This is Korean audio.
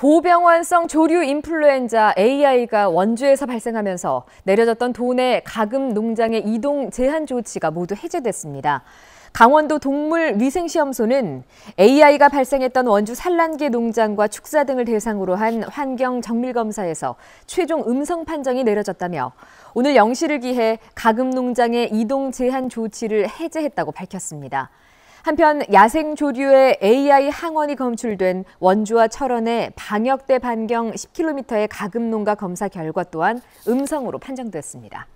고병원성 조류 인플루엔자 AI가 원주에서 발생하면서 내려졌던 도내 가금 농장의 이동 제한 조치가 모두 해제됐습니다. 강원도 동물위생시험소는 AI가 발생했던 원주 산란계 농장과 축사 등을 대상으로 한 환경 정밀검사에서 최종 음성 판정이 내려졌다며 오늘 0시를 기해 가금 농장의 이동 제한 조치를 해제했다고 밝혔습니다. 한편 야생 조류의 AI 항원이 검출된 원주와 철원의 방역대 반경 10km의 가금농가 검사 결과 또한 음성으로 판정됐습니다.